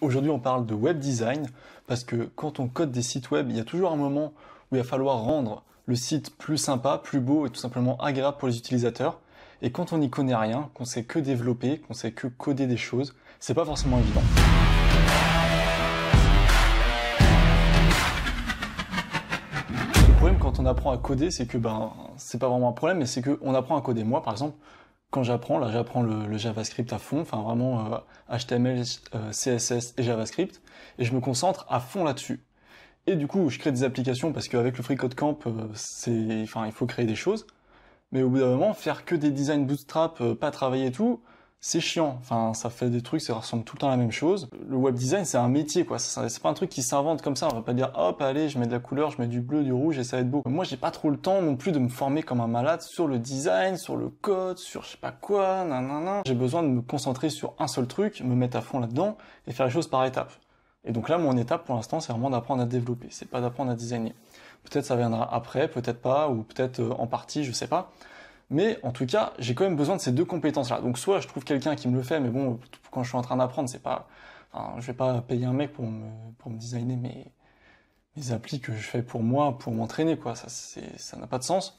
Aujourd'hui, on parle de web design parce que quand on code des sites web, il y a toujours un moment où il va falloir rendre le site plus sympa, plus beau et tout simplement agréable pour les utilisateurs. Et quand on n'y connaît rien, qu'on sait que développer, qu'on sait que coder des choses, c'est pas forcément évident. Le problème quand on apprend à coder, c'est que ben c'est pas vraiment un problème, mais c'est qu'on apprend à coder. Moi, par exemple, quand j'apprends, là j'apprends le, JavaScript à fond, enfin vraiment HTML, euh, euh, CSS et JavaScript, et je me concentre à fond là-dessus. Et du coup, je crée des applications parce qu'avec le Free Code Camp, euh, c'est, il faut créer des choses. Mais au bout d'un moment, faire que des designs bootstrap, pas travailler tout, c'est chiant. Enfin, ça fait des trucs, ça ressemble tout le temps à la même chose. Le web design, c'est un métier, quoi. C'est pas un truc qui s'invente comme ça. On va pas dire, hop, allez, je mets de la couleur, je mets du bleu, du rouge et ça va être beau. Moi, j'ai pas trop le temps non plus de me former comme un malade sur le design, sur le code, sur je sais pas quoi, nanana. J'ai besoin de me concentrer sur un seul truc, me mettre à fond là-dedans et faire les choses par étapes. Et donc là, mon étape pour l'instant, c'est vraiment d'apprendre à développer. C'est pas d'apprendre à designer. Peut-être ça viendra après, peut-être pas, ou peut-être euh, en partie, je sais pas. Mais en tout cas, j'ai quand même besoin de ces deux compétences-là. Donc soit je trouve quelqu'un qui me le fait, mais bon, quand je suis en train d'apprendre, c'est pas, je vais pas payer un mec pour me pour me designer mes mes applis que je fais pour moi, pour m'entraîner, quoi. Ça, c'est, ça n'a pas de sens.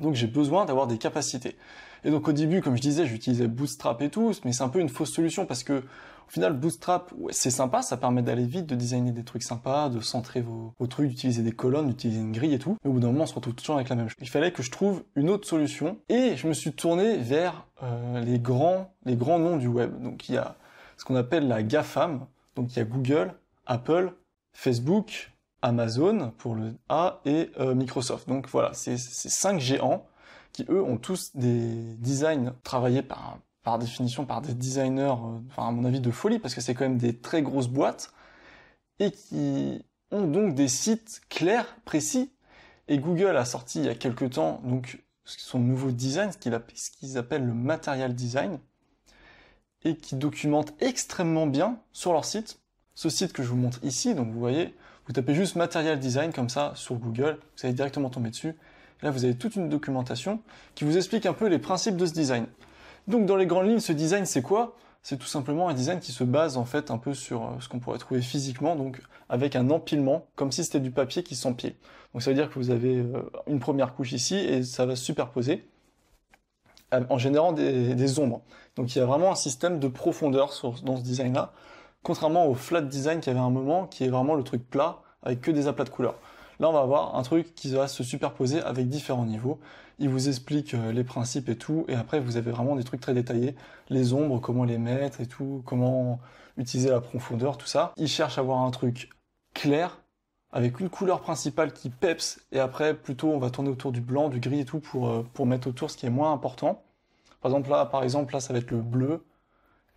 Donc j'ai besoin d'avoir des capacités. Et donc au début, comme je disais, j'utilisais Bootstrap et tout, mais c'est un peu une fausse solution parce que au final, Bootstrap, c'est sympa, ça permet d'aller vite, de designer des trucs sympas, de centrer vos, trucs, d'utiliser des colonnes, d'utiliser une grille et tout. Mais au bout d'un moment, on se retrouve toujours avec la même chose. Il fallait que je trouve une autre solution et je me suis tourné vers euh, les grands, les grands noms du web. Donc il y a ce qu'on appelle la GAFAM. Donc il y a Google, Apple, Facebook, Amazon pour le A et euh, Microsoft. Donc voilà, c'est ces cinq géants qui eux ont tous des designs travaillés par, définition par des designers, euh, à mon avis de folie, parce que c'est quand même des très grosses boîtes, et qui ont donc des sites clairs, précis. Et Google a sorti il y a quelques temps donc son nouveau design, ce qu'ils appellent le material design, et qui documente extrêmement bien sur leur site. Ce site que je vous montre ici, donc vous voyez, vous tapez juste Material Design comme ça sur Google, vous allez directement tomber dessus. Là, vous avez toute une documentation qui vous explique un peu les principes de ce design. Donc, dans les grandes lignes, ce design, c'est quoi C'est tout simplement un design qui se base en fait un peu sur euh, ce qu'on pourrait trouver physiquement, donc avec un empilement, comme si c'était du papier qui s'empile. Donc, ça veut dire que vous avez euh, une première couche ici et ça va se superposer euh, en générant des, ombres. Donc, il y a vraiment un système de profondeur dans ce design-là. Contrairement au flat design qu'il y avait un moment, qui est vraiment le truc plat, avec que des aplats de couleurs. Là, on va avoir un truc qui va se superposer avec différents niveaux. Il vous explique euh, les principes et tout, et après, vous avez vraiment des trucs très détaillés. Les ombres, comment les mettre et tout, comment utiliser la profondeur, tout ça. Il cherche à avoir un truc clair, avec une couleur principale qui peps, et après, plutôt, on va tourner autour du blanc, du gris et tout, pour, euh, pour mettre autour ce qui est moins important. Par exemple, là, par exemple, là, ça va être le bleu,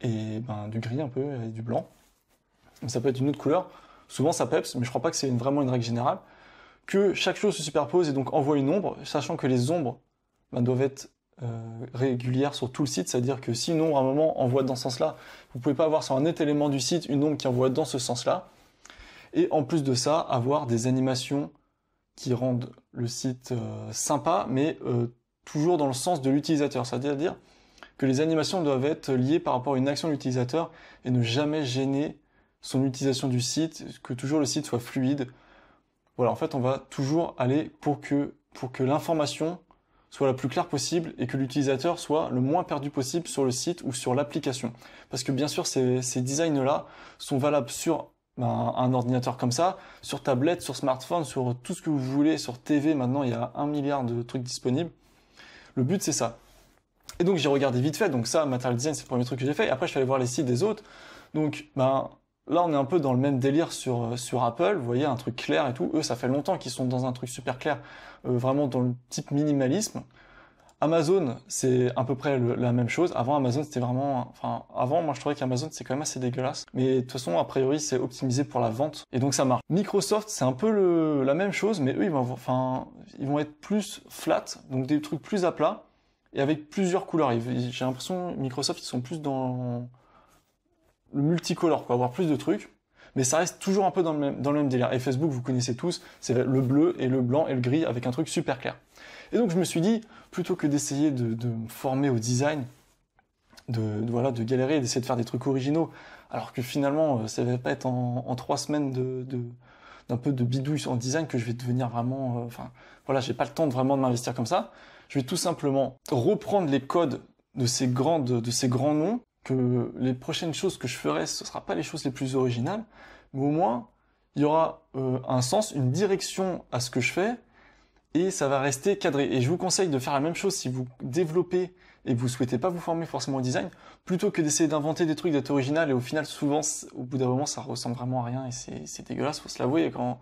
et ben, du gris un peu et du blanc. Ça peut être une autre couleur. Souvent ça peps, mais je crois pas que c'est vraiment une règle générale. Que chaque chose se superpose et donc envoie une ombre, sachant que les ombres ben, doivent être euh, régulières sur tout le site, c'est-à-dire que si une ombre à un moment envoie dans ce sens-là, vous pouvez pas avoir sur un net élément du site une ombre qui envoie dans ce sens-là. Et en plus de ça, avoir des animations qui rendent le site euh, sympa, mais euh, toujours dans le sens de l'utilisateur, c'est-à-dire que les animations doivent être liées par rapport à une action de l'utilisateur et ne jamais gêner son utilisation du site, que toujours le site soit fluide. Voilà, en fait, on va toujours aller pour que, pour que l'information soit la plus claire possible et que l'utilisateur soit le moins perdu possible sur le site ou sur l'application. Parce que bien sûr, ces, designs-là sont valables sur ben, un ordinateur comme ça, sur tablette, sur smartphone, sur tout ce que vous voulez, sur TV. Maintenant, il y a un milliard de trucs disponibles. Le but, c'est ça. Et donc j'ai regardé vite fait, donc ça, Material Design, c'est le premier truc que j'ai fait. après, je suis allé voir les sites des autres. Donc, ben, là, on est un peu dans le même délire sur, euh, sur Apple. Vous voyez, un truc clair et tout. Eux, ça fait longtemps qu'ils sont dans un truc super clair, euh, vraiment dans le type minimalisme. Amazon, c'est à peu près la même chose. Avant, Amazon, c'était vraiment, enfin, avant, moi, je trouvais qu'Amazon, c'est quand même assez dégueulasse. Mais de toute façon, a priori, c'est optimisé pour la vente. Et donc, ça marche. Microsoft, c'est un peu la même chose, mais eux, ils vont, enfin, ils vont être plus flat, donc des trucs plus à plat et avec plusieurs couleurs. J'ai l'impression Microsoft ils sont plus dans le multicolore, quoi, avoir plus de trucs. Mais ça reste toujours un peu dans le même, dans le même délire. Et Facebook, vous connaissez tous, c'est le bleu et le blanc et le gris avec un truc super clair. Et donc je me suis dit, plutôt que d'essayer de, me former au design, de, voilà, de galérer, d'essayer de faire des trucs originaux, alors que finalement euh, ça ne va pas être en, trois semaines de, d'un peu de bidouille en design que je vais devenir vraiment. Euh, enfin, voilà voilà, j'ai pas le temps de vraiment de m'investir comme ça je vais tout simplement reprendre les codes de ces grands, de, ces grands noms, que les prochaines choses que je ferai, ce ne sera pas les choses les plus originales, mais au moins, il y aura euh, un sens, une direction à ce que je fais, et ça va rester cadré. Et je vous conseille de faire la même chose si vous développez et vous souhaitez pas vous former forcément au design, plutôt que d'essayer d'inventer des trucs, d'être original, et au final, souvent, au bout d'un moment, ça ressemble vraiment à rien, et c'est dégueulasse, faut se l'avouer, quand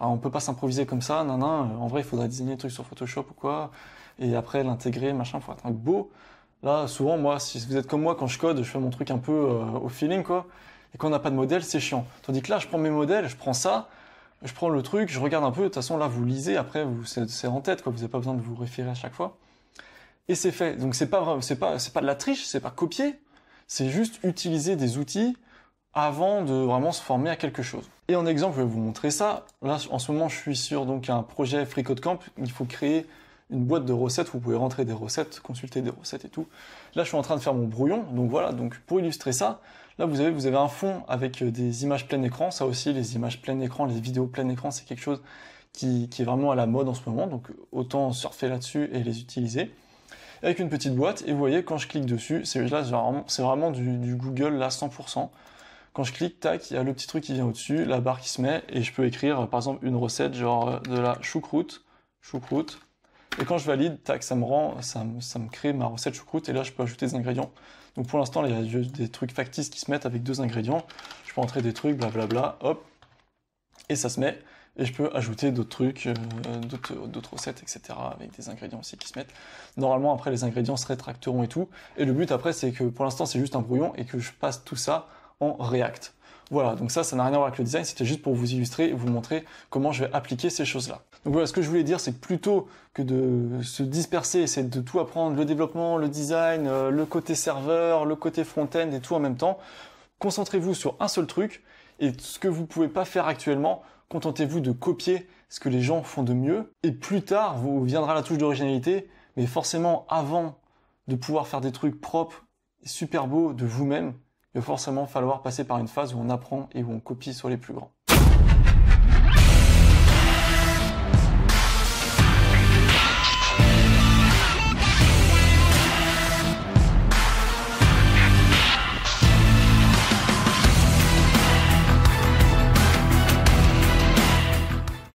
ah, on peut pas s'improviser comme ça, non nan, en vrai, il faudrait designer des trucs sur Photoshop ou quoi, et après l'intégrer, machin, faut être un beau. Là, souvent, moi, si vous êtes comme moi, quand je code, je fais mon truc un peu euh, au feeling, quoi. Et quand on n'a pas de modèle, c'est chiant. Tandis que là, je prends mes modèles, je prends ça, je prends le truc, je regarde un peu. De toute façon, là, vous lisez, après, vous, c'est en tête, quoi. Vous n'avez pas besoin de vous référer à chaque fois. Et c'est fait. Donc, c'est pas, c'est pas, c'est pas de la triche, c'est pas copier. C'est juste utiliser des outils avant de vraiment se former à quelque chose. Et en exemple, je vais vous montrer ça. Là, en ce moment, je suis sur donc un projet Free Code Camp. Il faut créer une boîte de recettes. Vous pouvez rentrer des recettes, consulter des recettes et tout. Là, je suis en train de faire mon brouillon. Donc voilà. Donc pour illustrer ça, là, vous avez, vous avez un fond avec euh, des images plein écran. Ça aussi, les images plein écran, les vidéos plein écran, c'est quelque chose qui, qui est vraiment à la mode en ce moment. Donc autant surfer là-dessus et les utiliser avec une petite boîte. Et vous voyez, quand je clique dessus, c'est là, c'est vraiment du, du Google là 100%. Quand je clique, tac, il y a le petit truc qui vient au-dessus, la barre qui se met, et je peux écrire euh, par exemple une recette genre euh, de la choucroute, choucroute. Et quand je valide, tac, ça me rend, ça me, ça me crée ma recette choucroute, et là je peux ajouter des ingrédients. Donc pour l'instant, il y a des trucs factices qui se mettent avec deux ingrédients. Je peux entrer des trucs, blablabla, hop, et ça se met. Et je peux ajouter d'autres trucs, euh, d'autres recettes, etc. avec des ingrédients aussi qui se mettent. Normalement, après, les ingrédients se rétracteront et tout. Et le but après, c'est que pour l'instant, c'est juste un brouillon et que je passe tout ça en React. Voilà, donc ça, ça n'a rien à voir avec le design, c'était juste pour vous illustrer et vous montrer comment je vais appliquer ces choses-là. Donc voilà, ce que je voulais dire, c'est plutôt que de se disperser, c'est de tout apprendre, le développement, le design, euh, le côté serveur, le côté front-end et tout en même temps. Concentrez-vous sur un seul truc et ce que vous ne pouvez pas faire actuellement, contentez-vous de copier ce que les gens font de mieux. Et plus tard, vous viendra la touche d'originalité, mais forcément avant de pouvoir faire des trucs propres, super beaux de vous-même, il va forcément falloir passer par une phase où on apprend et où on copie sur les plus grands.